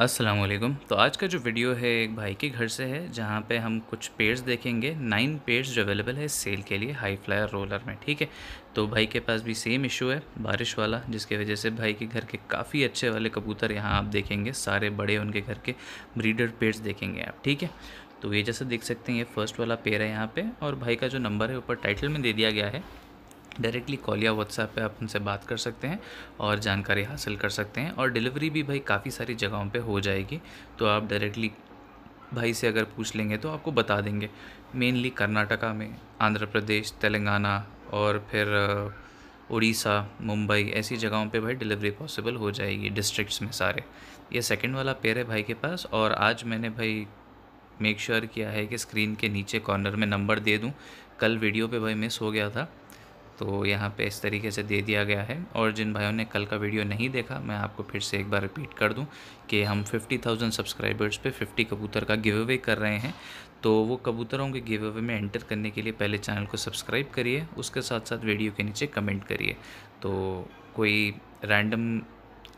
असलम तो आज का जो वीडियो है एक भाई के घर से है जहाँ पे हम कुछ पेड़ देखेंगे नाइन पेड़ जो अवेलेबल है सेल के लिए हाई फ्लायर रोलर में ठीक है तो भाई के पास भी सेम इशू है बारिश वाला जिसके वजह से भाई के घर के काफ़ी अच्छे वाले कबूतर यहाँ आप देखेंगे सारे बड़े उनके घर के ब्रीडर पेड़ देखेंगे आप ठीक है तो ये जैसे देख सकते हैं ये फर्स्ट वाला पेड़ है यहाँ पर और भाई का जो नंबर है ऊपर टाइटल में दे दिया गया है डायरेक्टली कॉल या व्हाट्सएप पे आप उनसे बात कर सकते हैं और जानकारी हासिल कर सकते हैं और डिलीवरी भी भाई काफ़ी सारी जगहों पे हो जाएगी तो आप डायरेक्टली भाई से अगर पूछ लेंगे तो आपको बता देंगे मेनली कर्नाटका में आंध्र प्रदेश तेलंगाना और फिर उड़ीसा मुंबई ऐसी जगहों पे भाई डिलीवरी पॉसिबल हो जाएगी डिस्ट्रिक्ट्स में सारे ये सेकंड वाला पेयर है भाई के पास और आज मैंने भाई मेक श्योर sure किया है कि स्क्रीन के नीचे कॉर्नर में नंबर दे दूँ कल वीडियो पे भाई मिस हो गया था तो यहाँ पे इस तरीके से दे दिया गया है और जिन भाइयों ने कल का वीडियो नहीं देखा मैं आपको फिर से एक बार रिपीट कर दूँ कि हम 50,000 सब्सक्राइबर्स पे 50 कबूतर का गिव अवे कर रहे हैं तो वो कबूतरों के गिव अवे में एंटर करने के लिए पहले चैनल को सब्सक्राइब करिए उसके साथ साथ वीडियो के नीचे कमेंट करिए तो कोई रैंडम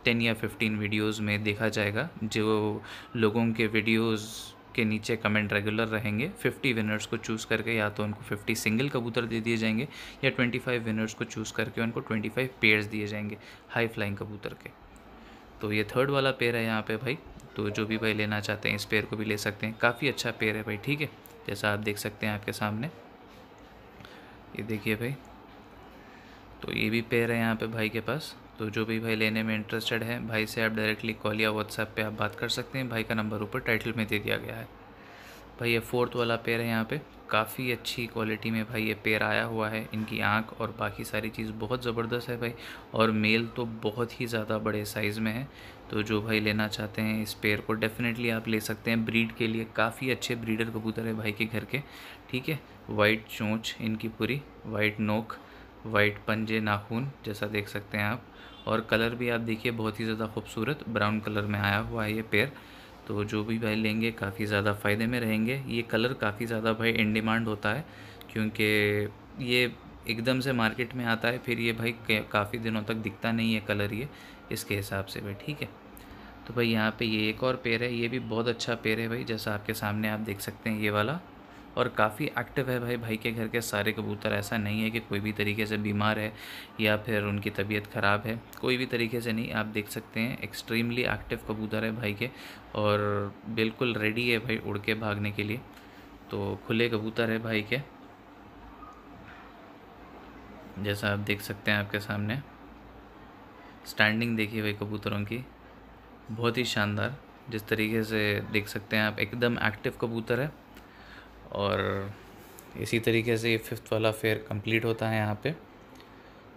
टेन या फिफ्टीन वीडियोज़ में देखा जाएगा जो लोगों के वीडियोज़ के नीचे कमेंट रेगुलर रहेंगे 50 विनर्स को चूज़ करके या तो उनको 50 सिंगल कबूतर दे दिए जाएंगे या 25 विनर्स को चूज़ करके उनको 25 पेयर्स दिए जाएंगे हाई फ्लाइंग कबूतर के तो ये थर्ड वाला पेयर है यहाँ पे भाई तो जो भी भाई लेना चाहते हैं इस पेयर को भी ले सकते हैं काफ़ी अच्छा पेयर है भाई ठीक है जैसा आप देख सकते हैं आपके सामने ये देखिए भाई तो ये भी पेयर है यहाँ पर भाई के पास तो जो भी भाई लेने में इंटरेस्टेड है भाई से आप डायरेक्टली कॉल या व्हाट्सएप पे आप बात कर सकते हैं भाई का नंबर ऊपर टाइटल में दे दिया गया है भाई ये फोर्थ वाला पेयर है यहाँ पे काफ़ी अच्छी क्वालिटी में भाई ये पेयर आया हुआ है इनकी आँख और बाकी सारी चीज़ बहुत ज़बरदस्त है भाई और मेल तो बहुत ही ज़्यादा बड़े साइज़ में है तो जो भाई लेना चाहते हैं इस पेयर को डेफ़िनेटली आप ले सकते हैं ब्रीड के लिए काफ़ी अच्छे ब्रीडर कबूतर है भाई के घर के ठीक है वाइट चोंच इनकी पूरी वाइट नोक वाइट पंजे नाखून जैसा देख सकते हैं आप और कलर भी आप देखिए बहुत ही ज़्यादा खूबसूरत ब्राउन कलर में आया हुआ है ये पेयर तो जो भी भाई लेंगे काफ़ी ज़्यादा फ़ायदे में रहेंगे ये कलर काफ़ी ज़्यादा भाई इन डिमांड होता है क्योंकि ये एकदम से मार्केट में आता है फिर ये भाई काफ़ी दिनों तक दिखता नहीं है कलर ये इसके हिसाब से भाई ठीक है तो भाई यहाँ पे ये एक और पेड़ है ये भी बहुत अच्छा पेड़ है भाई जैसा आपके सामने आप देख सकते हैं ये वाला और काफ़ी एक्टिव है भाई भाई के घर के सारे कबूतर ऐसा नहीं है कि कोई भी तरीके से बीमार है या फिर उनकी तबीयत ख़राब है कोई भी तरीके से नहीं आप देख सकते हैं एक्सट्रीमली एक्टिव कबूतर है भाई के और बिल्कुल रेडी है भाई उड़ के भागने के लिए तो खुले कबूतर है भाई के जैसा आप देख सकते हैं आपके सामने स्टैंडिंग देखिए भाई कबूतरों की बहुत ही शानदार जिस तरीके से देख सकते हैं आप एकदम एक्टिव कबूतर है और इसी तरीके से ये फिफ्थ वाला फेयर कंप्लीट होता है यहाँ पे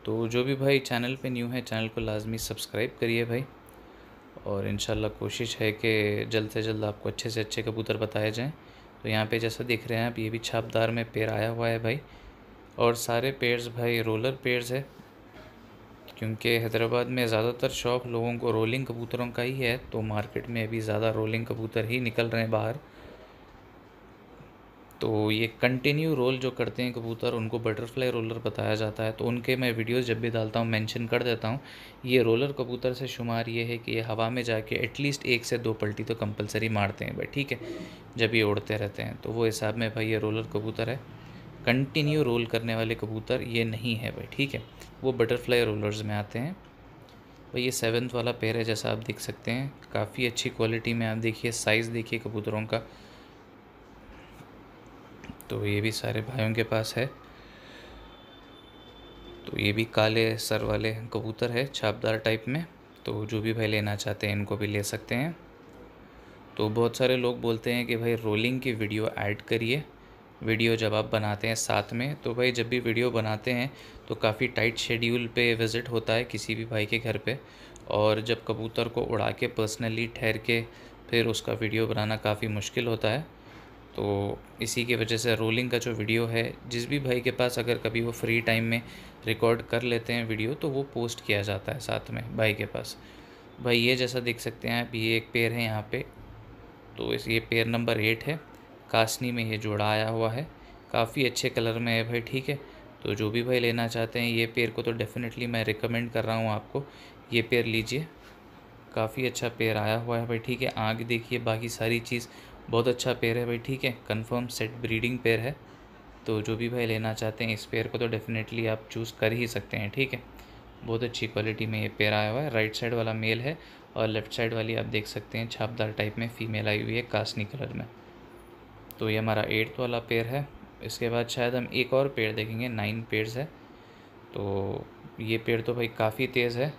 तो जो भी भाई चैनल पे न्यू है चैनल को लाजमी सब्सक्राइब करिए भाई और इन कोशिश है कि जल्द से जल्द आपको अच्छे से अच्छे कबूतर बताए जाएँ तो यहाँ पर जैसा देख रहे हैं आप ये भी छापदार में पेड़ आया हुआ है भाई और सारे पेड़ भाई रोलर पेड़ है क्योंकि हैदराबाद में ज़्यादातर शौक लोगों को रोलिंग कबूतरों का ही है तो मार्केट में अभी ज़्यादा रोलिंग कबूतर ही निकल रहे हैं बाहर तो ये कंटिन्यू रोल जो करते हैं कबूतर उनको बटरफ्लाई रोलर बताया जाता है तो उनके मैं वीडियोस जब भी डालता हूँ मेंशन कर देता हूँ ये रोलर कबूतर से शुमार ये है कि ये हवा में जाके एटलीस्ट एक से दो पलटी तो कंपलसरी मारते हैं भाई ठीक है जब ये उड़ते रहते हैं तो वो हिसाब में भाई ये रोलर कबूतर है कंटिन्यू रोल करने वाले कबूतर ये नहीं है भाई ठीक है वो बटरफ्लाई रोलर्स में आते हैं भाई ये सेवन्थ वाला पेयर है जैसा आप देख सकते हैं काफ़ी अच्छी क्वालिटी में आप देखिए साइज़ देखिए कबूतरों का तो ये भी सारे भाइयों के पास है तो ये भी काले सर वाले कबूतर है छापदार टाइप में तो जो भी भाई लेना चाहते हैं इनको भी ले सकते हैं तो बहुत सारे लोग बोलते हैं कि भाई रोलिंग की वीडियो ऐड करिए वीडियो जब आप बनाते हैं साथ में तो भाई जब भी वीडियो बनाते हैं तो काफ़ी टाइट शेड्यूल पे विज़िट होता है किसी भी भाई के घर पे और जब कबूतर को उड़ा के पर्सनली ठहर के फिर उसका वीडियो बनाना काफ़ी मुश्किल होता है तो इसी के वजह से रोलिंग का जो वीडियो है जिस भी भाई के पास अगर कभी वो फ्री टाइम में रिकॉर्ड कर लेते हैं वीडियो तो वो पोस्ट किया जाता है साथ में भाई के पास भाई ये जैसा देख सकते हैं आप ये एक पेड़ है यहाँ पे तो इस ये पेड़ नंबर एट है कासनी में ये जोड़ा आया हुआ है काफ़ी अच्छे कलर में है भाई ठीक है तो जो भी भाई लेना चाहते हैं ये पेड़ को तो डेफ़िनेटली मैं रिकमेंड कर रहा हूँ आपको ये पेड़ लीजिए काफ़ी अच्छा पेड़ आया हुआ है भाई ठीक है आँख देखिए बाकी सारी चीज़ बहुत अच्छा पेयर है भाई ठीक है कंफर्म सेट ब्रीडिंग पेयर है तो जो भी भाई लेना चाहते हैं इस पेयर को तो डेफिनेटली आप चूज़ कर ही सकते हैं ठीक है बहुत अच्छी क्वालिटी में ये पेयर आया हुआ है राइट साइड वाला मेल है और लेफ्ट साइड वाली आप देख सकते हैं छापदार टाइप में फीमेल आई हुई है कासनी कलर में तो ये हमारा एट्थ वाला पेड़ है इसके बाद शायद हम एक और पेड़ देखेंगे नाइन पेड़ है तो ये पेड़ तो भाई काफ़ी तेज़ है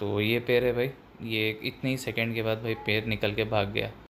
तो ये पेड़ है भाई ये इतने ही सेकंड के बाद भाई पैर निकल के भाग गया